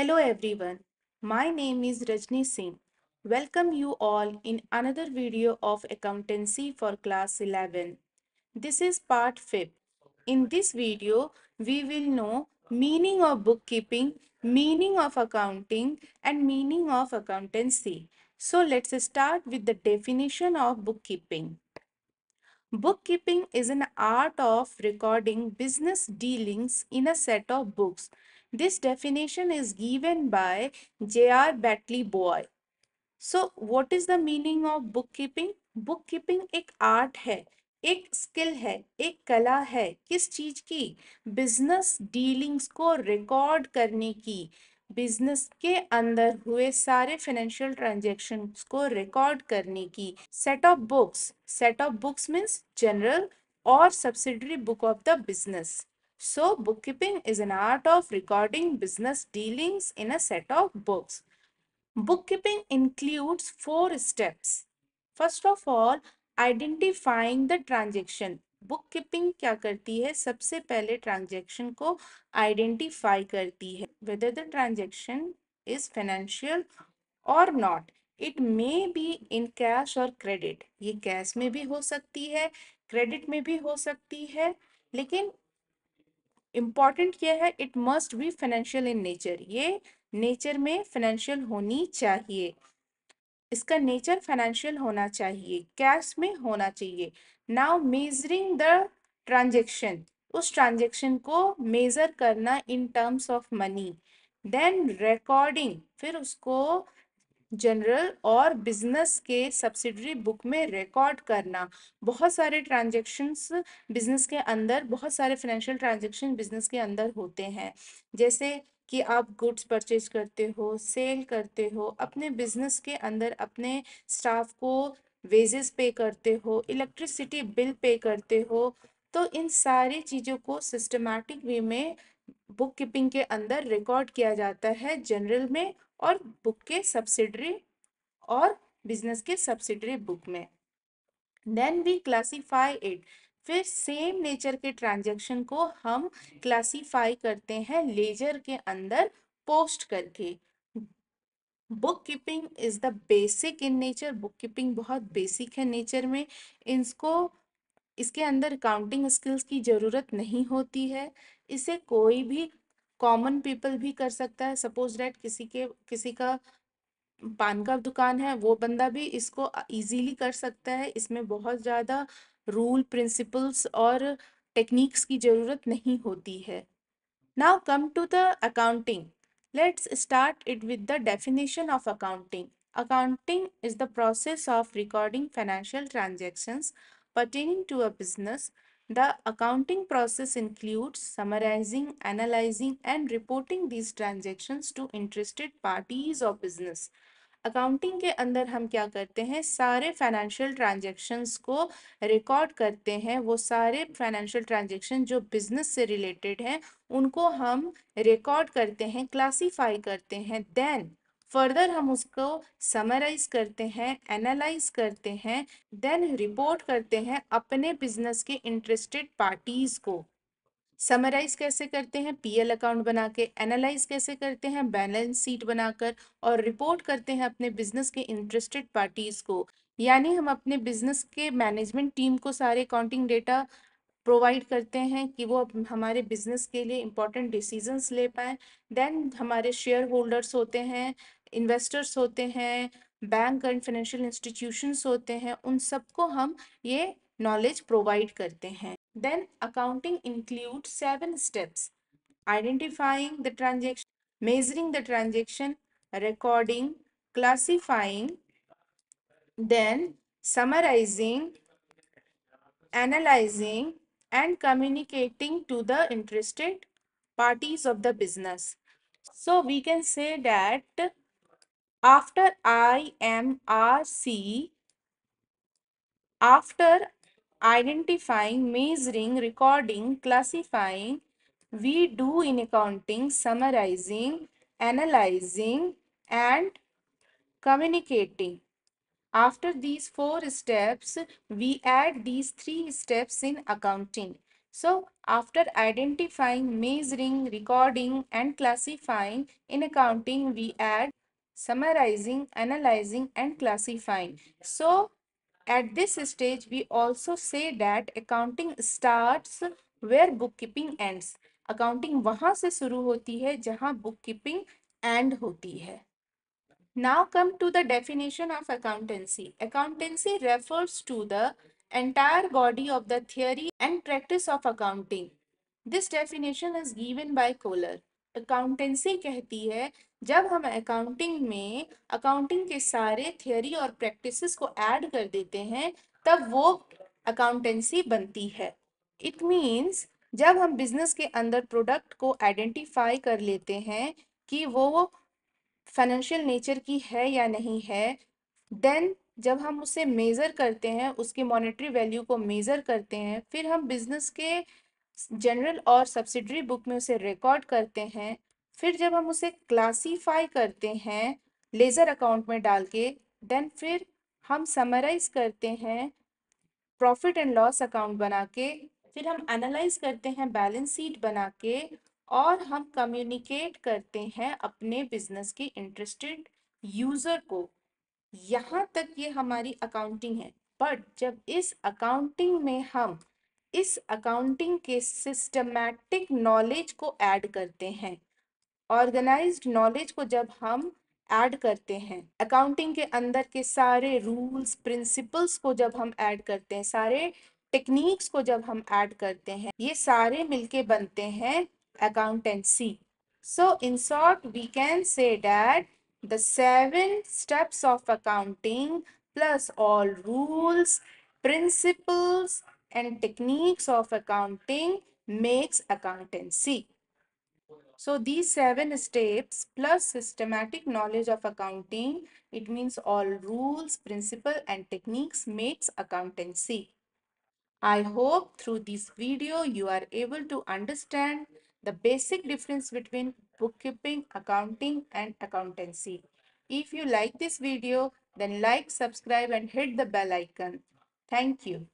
Hello everyone, my name is Rajni Singh. Welcome you all in another video of accountancy for class 11. This is part 5. In this video, we will know meaning of bookkeeping, meaning of accounting and meaning of accountancy. So let's start with the definition of bookkeeping. Bookkeeping is an art of recording business dealings in a set of books. This definition is given by J.R. Batley Boy. So, what is the meaning of bookkeeping? Bookkeeping एक art है एक skill है एक कला है किस चीज की बिजनेस डीलिंग्स को रिकॉर्ड करने की बिजनेस के अंदर हुए सारे फाइनेंशियल ट्रांजेक्शन को रिकॉर्ड करने की set of books set of books means general और subsidiary book of the business so bookkeeping is an art of recording business dealing in a set of books bookkeeping includes four steps first of all identifying the transaction bookkeeping क्या करती है सबसे पहले transaction को identify करती है whether the transaction is financial और not it may be in cash और क्रेडिट ये कैश में भी हो सकती है क्रेडिट में भी हो सकती है लेकिन इम्पॉर्टेंट यह है it must be financial in nature ये नेचर में फाइनेंशियल होनी चाहिए इसका नेचर फाइनेंशियल होना चाहिए कैश में होना चाहिए नाउ मेजरिंग द ट्रांजेक्शन उस ट्रांजेक्शन को मेजर करना in terms of money then recording फिर उसको जनरल और बिजनेस के सब्सिडरी बुक में रिकॉर्ड करना बहुत सारे ट्रांजेक्शन्स बिजनेस के अंदर बहुत सारे फाइनेंशियल ट्रांजेक्शन बिजनेस के अंदर होते हैं जैसे कि आप गुड्स परचेज करते हो सेल करते हो अपने बिजनेस के अंदर अपने स्टाफ को वेजेस पे करते हो इलेक्ट्रिसिटी बिल पे करते हो तो इन सारी चीज़ों को सिस्टमैटिक वे में बुक कीपिंग के अंदर रिकॉर्ड किया जाता है जनरल में और बुक के सब्सिडरी और बिजनेस के सब्सिडरी बुक में देन वी क्लासीफाई इट फिर सेम नेचर के ट्रांजेक्शन को हम क्लासीफाई करते हैं लेजर के अंदर पोस्ट करके book keeping is the basic in nature book keeping बहुत बेसिक है नेचर में इसको इसके अंदर काउंटिंग स्किल्स की ज़रूरत नहीं होती है इसे कोई भी कॉमन पीपल भी कर सकता है सपोज डेट किसी के किसी का पान का दुकान है वो बंदा भी इसको इजीली कर सकता है इसमें बहुत ज़्यादा रूल प्रिंसिपल्स और टेक्निक्स की जरूरत नहीं होती है now come to the accounting let's start it with the definition of accounting accounting is the process of recording financial transactions pertaining to a business the accounting process include summarising analysing and reporting these transactions to interested parties of business accounting के अंदर हम क्या करते हैं सारे financial transactions को record करते हैं वो सारे फाइनेंशियल ट्रांजेक्शन जो बिजनेस से रिलेटेड हैं उनको हम रिकॉर्ड करते हैं क्लासीफाई करते हैं देन फर्दर हम उसको समराइज करते हैं एनालाइज करते हैं देन रिपोर्ट करते हैं अपने बिजनेस के इंटरेस्टेड पार्टीज़ को समराइज कैसे करते हैं पीएल अकाउंट बना के एनालाइज कैसे करते हैं बैलेंस शीट बनाकर और रिपोर्ट करते हैं अपने बिजनेस के इंटरेस्टेड पार्टीज़ को यानी हम अपने बिजनेस के मैनेजमेंट टीम को सारे अकाउंटिंग डेटा प्रोवाइड करते हैं कि वो हमारे बिजनेस के लिए इम्पोर्टेंट डिसीजंस ले पाएँ देन हमारे शेयर होल्डर्स होते हैं इन्वेस्टर्स होते हैं बैंक एंड फाइनेंशियल इंस्टीट्यूशंस होते हैं उन सबको हम ये नॉलेज प्रोवाइड करते हैं then accounting include seven steps identifying the transaction measuring the transaction recording classifying then summarising analysing and communicating to the interested parties of the business so we can say that after I M R C after identifying, measuring, recording, classifying, we do in accounting, summarizing, analyzing, and communicating. After these four steps, we add these three steps in accounting. So, after identifying, measuring, recording, and classifying, in accounting, we add summarizing, analyzing, and classifying. So, at this stage, we also say that accounting starts where bookkeeping ends. Accounting वहाँ से शुरू होती है जहाँ bookkeeping end होती है Now come to the definition of accountancy. Accountancy refers to the entire body of the theory and practice of accounting. This definition is given by Kohler. Accountancy कहती है जब हम अकाउंटिंग में अकाउंटिंग के सारे theory और प्रैक्टिसेस को add कर देते हैं तब वो अकाउंटेंसी बनती है इट मीन्स जब हम बिजनेस के अंदर प्रोडक्ट को आइडेंटिफाई कर लेते हैं कि वो फाइनेंशियल नेचर की है या नहीं है देन जब हम उसे मेज़र करते हैं उसके मॉनेटरी वैल्यू को मेज़र करते हैं फिर हम बिजनेस के जनरल और सब्सिडरी बुक में उसे रिकॉर्ड करते हैं फिर जब हम उसे क्लासीफाई करते हैं लेज़र अकाउंट में डाल के देन फिर हम समराइज करते हैं प्रॉफिट एंड लॉस अकाउंट बना के फिर हम एनालाइज करते हैं बैलेंस शीट बना के और हम कम्युनिकेट करते हैं अपने बिजनेस के इंटरेस्टेड यूज़र को यहाँ तक ये हमारी अकाउंटिंग है बट जब इस अकाउंटिंग में हम इस अकाउंटिंग के सिस्टमैटिक नॉलेज को ऐड करते हैं ऑर्गेनाइज्ड नॉलेज को जब हम ऐड करते हैं अकाउंटिंग के अंदर के सारे रूल्स प्रिंसिपल्स को जब हम ऐड करते हैं सारे टेक्निक्स को जब हम ऐड करते हैं ये सारे मिलके बनते हैं accountancy so in short we can say that the seven steps of accounting plus all rules principles and techniques of accounting makes accountancy. So these seven steps plus systematic knowledge of accounting, it means all rules, principle and techniques makes accountancy. I hope through this video you are able to understand the basic difference between bookkeeping, accounting and accountancy. If you like this video, then like, subscribe and hit the bell icon. Thank you.